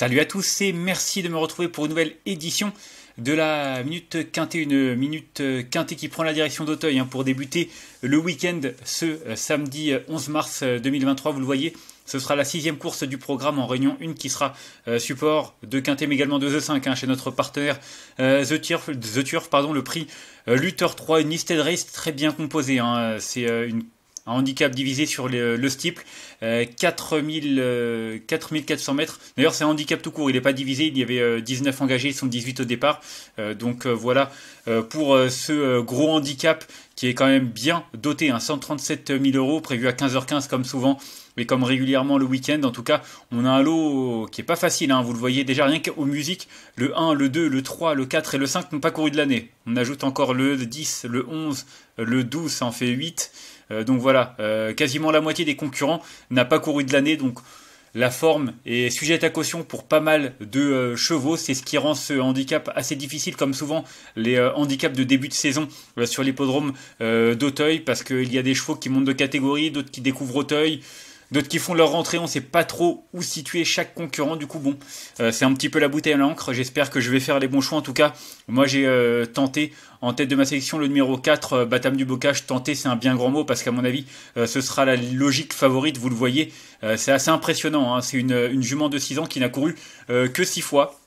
Salut à tous et merci de me retrouver pour une nouvelle édition de la Minute Quintée, une Minute Quintée qui prend la direction d'Auteuil hein, pour débuter le week-end ce euh, samedi 11 euh, mars 2023, euh, vous le voyez. Ce sera la sixième course du programme en Réunion 1 qui sera support de Quintée, mais également de The 5 hein, chez notre partenaire The Turf, The Turf, pardon, le prix Luther 3, une listed race très bien composée. Hein, c'est une un handicap divisé sur le, le 4400 euh, euh, mètres. D'ailleurs, c'est un handicap tout court, il n'est pas divisé, il y avait 19 euh, engagés, ils sont 18 au départ. donc voilà, pour ce gros handicap qui est quand même bien doté, hein, 137 000 euros, prévu à 15h15 comme souvent, mais comme régulièrement le week-end. En tout cas, on a un lot qui est pas facile, hein, vous le voyez déjà rien qu'aux musiques, le 1, le 2, le 3, le 4 et le 5 n'ont pas couru de l'année. On ajoute encore le 10, le 11, le 12, ça en fait 8. Euh, donc voilà, euh, quasiment la moitié des concurrents n'a pas couru de l'année, donc... La forme est sujette à caution pour pas mal de euh, chevaux. C'est ce qui rend ce handicap assez difficile, comme souvent les euh, handicaps de début de saison euh, sur l'hippodrome d'Auteuil, parce qu'il y a des chevaux qui montent de catégorie, d'autres qui découvrent Auteuil d'autres qui font leur rentrée, on sait pas trop où situer chaque concurrent. Du coup, bon, euh, c'est un petit peu la bouteille à l'encre. J'espère que je vais faire les bons choix. En tout cas, moi j'ai euh, tenté en tête de ma sélection le numéro 4, euh, Batam du Bocage. Tenter, c'est un bien grand mot parce qu'à mon avis, ce sera la logique favorite. Vous le voyez, c'est assez impressionnant. Hein. C'est une, jument de 6 ans qui n'a couru que 6 fois.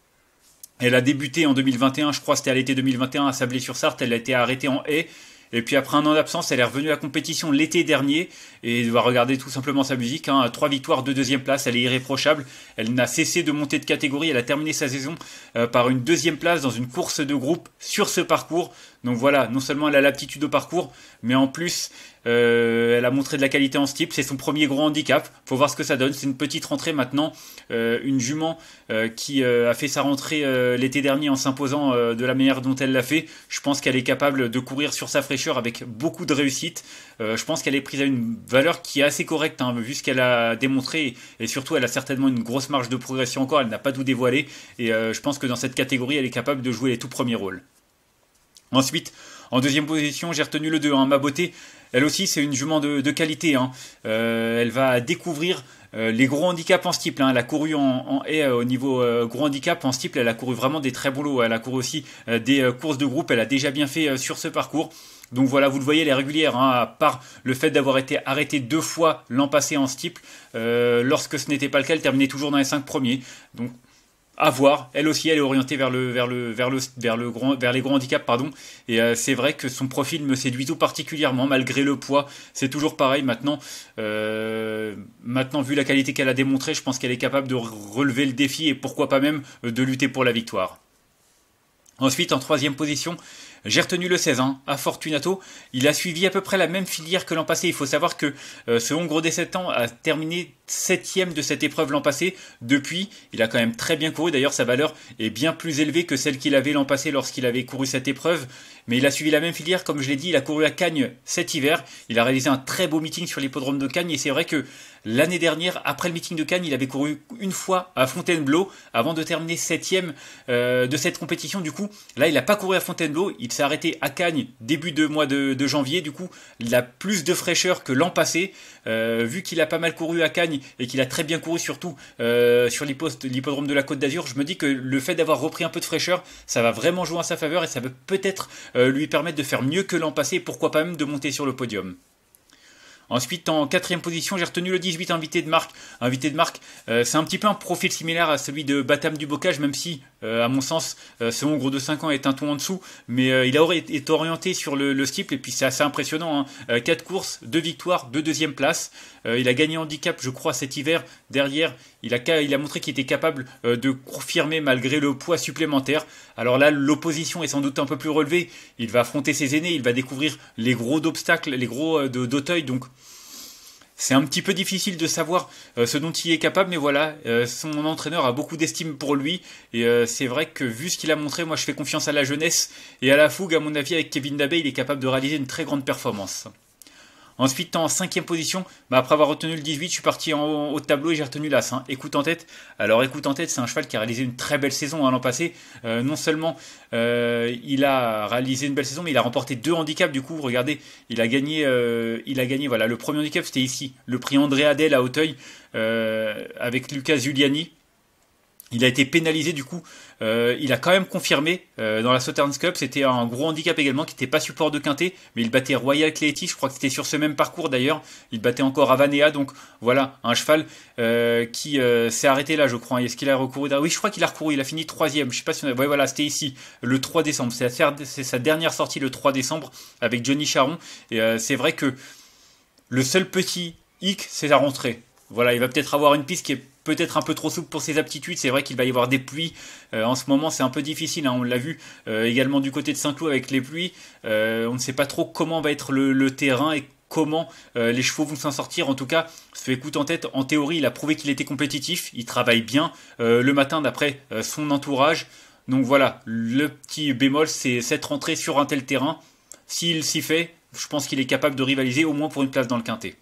Elle a débuté en 2021, je crois c'était à l'été 2021 à Sablé-sur-Sarthe. Elle a été arrêtée en haie. Et puis après un an d'absence, elle est revenue à la compétition l'été dernier et doit regarder tout simplement sa musique. Hein. Trois victoires, deux deuxième place, elle est irréprochable. Elle n'a cessé de monter de catégorie. Elle a terminé sa saison euh, par une deuxième place dans une course de groupe sur ce parcours. Donc voilà, non seulement elle a l'aptitude au parcours, mais en plus, euh, elle a montré de la qualité en steep, C'est son premier gros handicap. Faut voir ce que ça donne. C'est une petite rentrée maintenant. Euh, une jument euh, qui a fait sa rentrée l'été dernier en s'imposant de la manière dont elle l'a fait. Je pense qu'elle est capable de courir sur sa fraîcheur avec beaucoup de réussite. je pense qu'elle est prise à une valeur qui est assez correcte hein, vu ce qu'elle a démontré et surtout elle a certainement une grosse marge de progression encore. Elle n'a pas tout dévoilé et je pense que dans cette catégorie elle est capable de jouer les tout premiers rôles. Ensuite, en deuxième position, j'ai retenu le 2, hein. ma beauté. Elle aussi, c'est une jument de, qualité. Hein. Euh, elle va découvrir euh, les gros handicaps en steeple. Hein. Elle a couru en, en euh, au niveau gros handicap en steeple. Elle a couru vraiment des très boulots, lots. Elle a couru aussi des courses de groupe. Elle a déjà bien fait sur ce parcours. Donc voilà, vous le voyez, elle est régulière, à part le fait d'avoir été arrêtée deux fois l'an passé en steeple. lorsque ce n'était pas le cas, elle terminait toujours dans les cinq premiers. Donc à voir. Elle aussi, elle est orientée vers le vers le vers le vers le grand vers les gros handicaps, pardon. Et euh, c'est vrai que son profil me séduit tout particulièrement, malgré le poids. C'est toujours pareil maintenant. Euh, maintenant, vu la qualité qu'elle a démontrée, je pense qu'elle est capable de relever le défi et pourquoi pas même euh, de lutter pour la victoire. Ensuite, en troisième position, j'ai retenu le 16 ans. à Fortunato. Il a suivi à peu près la même filière que l'an passé. Il faut savoir que ce hongrois des 7 ans a terminé 7 septième de cette épreuve l'an passé. Depuis, il a quand même très bien couru. D'ailleurs, sa valeur est bien plus élevée que celle qu'il avait l'an passé lorsqu'il avait couru cette épreuve. Mais il a suivi la même filière, comme je l'ai dit, il a couru à Cagnes cet hiver. Il a réalisé un très beau meeting sur l'hippodrome de Cagnes. Et c'est vrai que l'année dernière, après le meeting de Cagnes, il avait couru une fois à Fontainebleau avant de terminer septième ème euh, de cette compétition. Du coup, là, il n'a pas couru à Fontainebleau. Il s'est arrêté à Cagnes début de mois de, janvier. Du coup, il a plus de fraîcheur que l'an passé. Euh, vu qu'il a pas mal couru à Cagnes, et qu'il a très bien couru surtout euh, sur l'hippodrome de la Côte d'Azur, je me dis que le fait d'avoir repris un peu de fraîcheur, ça va vraiment jouer en sa faveur et ça va peut-être euh, lui permettre de faire mieux que l'an passé, pourquoi pas même de monter sur le podium. Ensuite, en quatrième position, j'ai retenu le 18 invité de marque. Invité de euh, c'est un petit peu un profil similaire à celui de Batam du Bocage, même si euh, à mon sens, euh, ce Hongre de 5 ans est un ton en dessous, mais euh, il a été orienté sur le, le et puis c'est assez impressionnant. Hein. 4 courses, deux victoires, deux deuxième places. il a gagné handicap, je crois, cet hiver. Derrière, il a, montré qu'il était capable de confirmer malgré le poids supplémentaire. Alors là, l'opposition est sans doute un peu plus relevée. Il va affronter ses aînés, il va découvrir les gros d'obstacles, les gros d'auteuils, donc... C'est un petit peu difficile de savoir euh, ce dont il est capable, mais voilà, euh, son entraîneur a beaucoup d'estime pour lui. Et euh, c'est vrai que vu ce qu'il a montré, moi je fais confiance à la jeunesse et à la fougue. À mon avis, avec Kevin Dabé, il est capable de réaliser une très grande performance. Ensuite, en cinquième position, bah, après avoir retenu le 18, je suis parti en haut, de tableau et j'ai retenu l'As. Hein. Écoute en tête. Alors, écoute en tête, c'est un cheval qui a réalisé une très belle saison hein, l'an passé. Euh, non seulement euh, il a réalisé une belle saison, mais il a remporté deux handicaps. Du coup, regardez, il a gagné. Euh, il a gagné. Voilà, le premier handicap, c'était ici, le prix André Adel à Auteuil avec Lucas Giuliani. Il a été pénalisé du coup. Euh, il a quand même confirmé euh, dans la Southern Cup. C'était un gros handicap également qui n'était pas support de Quintet, mais il battait Royal Cleity. Je crois que c'était sur ce même parcours d'ailleurs. Il battait encore Avanea. Donc voilà, un cheval euh, qui s'est arrêté là, je crois. Est-ce qu'il a recouru ah Oui, je crois qu'il a recouru. Il a fini troisième. Je sais pas si on a... voilà, c'était ici le 3 décembre. C'est sa dernière sortie le 3 décembre avec Johnny Charon. Et c'est vrai que le seul petit hic, c'est la rentrée. Voilà, il va peut-être avoir une piste qui est peut-être un peu trop souple pour ses aptitudes. C'est vrai qu'il va y avoir des pluies. Euh, en ce moment, c'est un peu difficile. Hein, on l'a vu euh, également du côté de Saint-Cloud avec les pluies. Euh, on ne sait pas trop comment va être le, terrain et comment les chevaux vont s'en sortir. En tout cas, ce écoute en tête, en théorie, il a prouvé qu'il était compétitif. Il travaille bien le matin d'après son entourage. Donc voilà, le petit bémol, c'est cette rentrée sur un tel terrain. S'il s'y fait, je pense qu'il est capable de rivaliser au moins pour une place dans le quintet.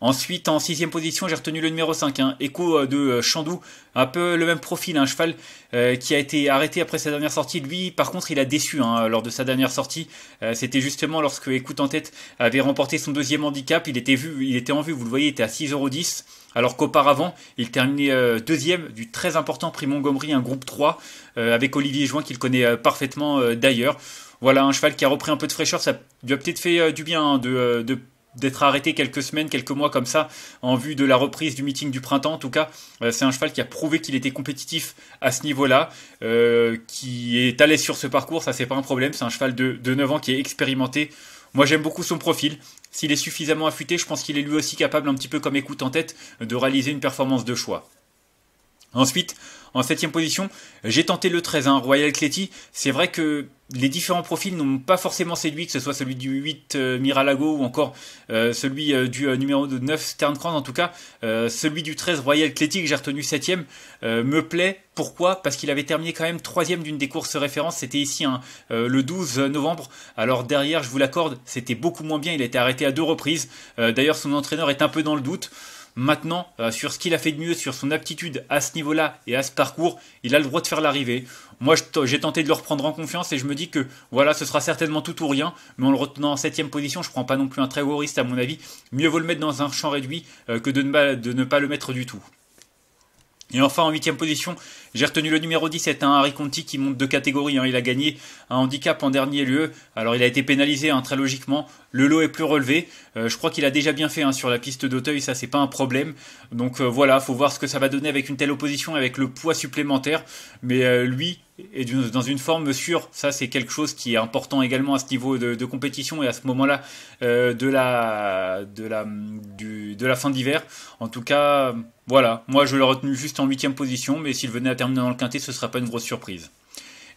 Ensuite, en sixième position, j'ai retenu le numéro 5, hein, Echo euh, de euh, Chandou, un peu le même profil, un cheval euh, qui a été arrêté après sa dernière sortie. Lui, par contre, il a déçu hein, lors de sa dernière sortie. C'était justement lorsque Écoute en tête avait remporté son deuxième handicap. Il était, vu, il était en vue, vous le voyez, il était à 6,10€. Alors qu'auparavant, il terminait deuxième du très important prix Montgomery, un groupe 3, avec Olivier Join qu'il connaît parfaitement d'ailleurs. Voilà, un cheval qui a repris un peu de fraîcheur, ça lui a peut-être fait du bien hein, de, de d'être arrêté quelques semaines, quelques mois comme ça, en vue de la reprise du meeting du printemps. En tout cas, euh, c'est un cheval qui a prouvé qu'il était compétitif à ce niveau-là, euh, qui est allé sur ce parcours, ça c'est pas un problème. C'est un cheval de, de 9 ans qui est expérimenté. Moi j'aime beaucoup son profil. S'il est suffisamment affûté, je pense qu'il est lui aussi capable, un petit peu comme écoute en tête, de réaliser une performance de choix. Ensuite, en septième position, j'ai tenté le 13, hein, Royal Cléty. C'est vrai que les différents profils n'ont pas forcément séduit, que ce soit celui du 8 euh, Miralago ou encore euh, celui euh, du numéro 9 Sternkranz en tout cas, celui du 13 Royal Cléty que j'ai retenu 7ème me plaît. Pourquoi Parce qu'il avait terminé quand même troisième d'une des courses références, c'était ici hein, le 12 novembre. Alors derrière, je vous l'accorde, c'était beaucoup moins bien, il a été arrêté à deux reprises. D'ailleurs, son entraîneur est un peu dans le doute. Maintenant, euh, sur ce qu'il a fait de mieux, sur son aptitude à ce niveau-là et à ce parcours, il a le droit de faire l'arrivée. Moi, j'ai tenté de le reprendre en confiance et je me dis que voilà, ce sera certainement tout ou rien, mais en le retenant en 7 position, je ne prends pas non plus un très gros à mon avis. Mieux vaut le mettre dans un champ réduit euh, que de ne, de ne pas le mettre du tout. Et enfin en huitième position, j'ai retenu le numéro 17, un hein, Harry Conti qui monte de catégorie. Hein. il a gagné un handicap en dernier lieu. Alors il a été pénalisé hein, très logiquement. Le lot est plus relevé. Euh, je crois qu'il a déjà bien fait sur la piste d'Auteuil, ça c'est pas un problème. Donc euh, voilà, faut voir ce que ça va donner avec une telle opposition, avec le poids supplémentaire. Mais euh, lui, est dans une forme sûre. Ça, c'est quelque chose qui est important également à ce niveau de, compétition et à ce moment-là de, la, de la fin d'hiver. En tout cas, voilà, moi je l'ai retenu juste en huitième position, mais s'il venait à terminer dans le quintet, ce ne sera pas une grosse surprise.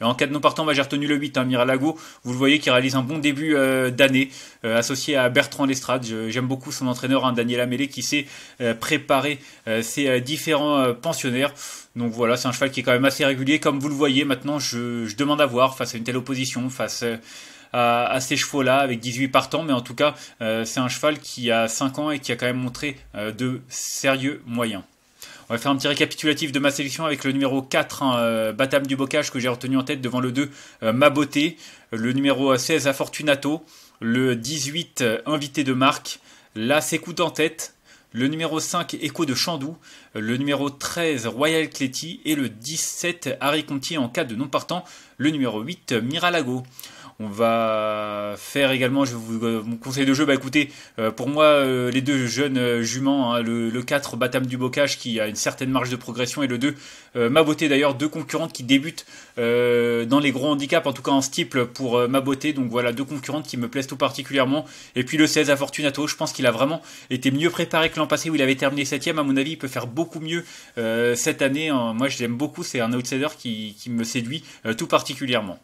en cas de non partant, j'ai retenu le 8, hein, Miralago. Vous le voyez qui réalise un bon début euh, d'année, euh, associé à Bertrand Lestrade. J'aime beaucoup son entraîneur, hein, Daniel Amélé, qui sait euh, préparer ses différents pensionnaires. Donc voilà, c'est un cheval qui est quand même assez régulier. Comme vous le voyez, maintenant, je, demande à voir face à une telle opposition, face à, ces chevaux-là avec 18 partants, mais en tout cas, c'est un cheval qui a 5 ans et qui a quand même montré de sérieux moyens. On va faire un petit récapitulatif de ma sélection avec le numéro 4, hein, euh, Batam du Bocage, que j'ai retenu en tête devant le 2, euh, Ma Beauté, le numéro 16, Affortunato. le 18, euh, Invité de Marc, La Sécoute en tête, le numéro 5 Écho de Chandou, le numéro 13 Royal Cléty et le 17 Harry Conti en cas de non partant, le numéro 8 Miralago. On va faire également, je vous, euh, mon conseil de jeu, bah écoutez, euh, pour moi, euh, les deux jeunes juments, hein, le, 4 Batam du Bocage qui a une certaine marge de progression et le 2 beauté d'ailleurs, deux concurrentes qui débutent dans les gros handicaps, en tout cas en steeple pour ma beauté. Donc voilà, deux concurrentes qui me plaisent tout particulièrement. Et puis le 16 à Fortunato, je pense qu'il a vraiment été mieux préparé que l'an passé où il avait terminé 7 à mon avis, il peut faire beaucoup mieux cette année. Moi, je l'aime beaucoup, c'est un outsider qui me séduit tout particulièrement.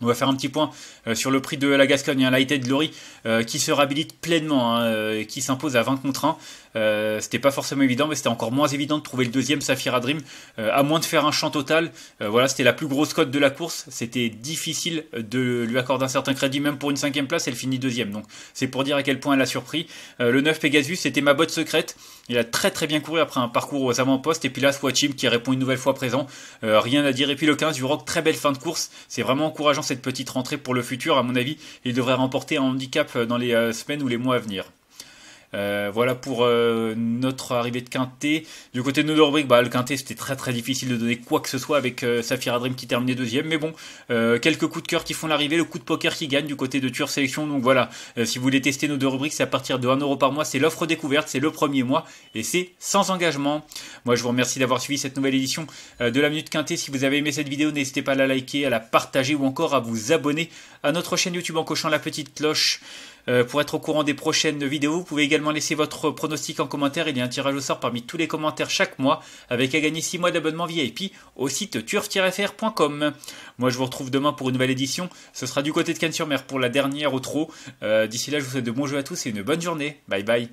On va faire un petit point euh, sur le prix de la Gascogne, un hein, Lighted Glory, euh, qui se réhabilite pleinement, hein, euh, qui s'impose à 20 contre 1. Euh, c'était pas forcément évident, mais c'était encore moins évident de trouver le deuxième Saphira Dream, euh, à moins de faire un champ total. voilà, c'était la plus grosse cote de la course. C'était difficile de lui accorder un certain crédit, même pour une cinquième place, elle finit deuxième. Donc c'est pour dire à quel point elle a surpris. le 9 Pegasus, c'était ma botte secrète. Il a très très bien couru après un parcours aux avant-postes. Et puis là, Swatchim qui répond une nouvelle fois présent. rien à dire. Et puis le 15, du rock, très belle fin de course. C'est vraiment encourageant cette petite rentrée pour le futur. À mon avis, il devrait remporter un handicap dans les euh, semaines ou les mois à venir. Euh, voilà pour euh, notre arrivée de Quintet. Du côté de nos rubriques, bah, le Quintet, c'était très très difficile de donner quoi que ce soit avec euh, Safira Dream qui terminait deuxième. Mais bon, quelques coups de cœur qui font l'arrivée, le coup de poker qui gagne du côté de Tueur Sélection. Donc voilà, si vous voulez tester nos deux rubriques, c'est à partir de 1€ par mois. C'est l'offre découverte, c'est le premier mois et c'est sans engagement. Moi, je vous remercie d'avoir suivi cette nouvelle édition de la Minute Quintet. Si vous avez aimé cette vidéo, n'hésitez pas à la liker, à la partager ou encore à vous abonner à notre chaîne YouTube en cochant la petite cloche pour être au courant des prochaines vidéos. Vous pouvez également Laissez votre pronostic en commentaire. Il y a un tirage au sort parmi tous les commentaires chaque mois avec à gagner 6 mois d'abonnement VIP au site turf-fr.com. Moi, je vous retrouve demain pour une nouvelle édition. Ce sera du côté de Cannes-sur-Mer pour la dernière au trop. Euh, d'ici là, je vous souhaite de bons jeux à tous et une bonne journée. Bye bye.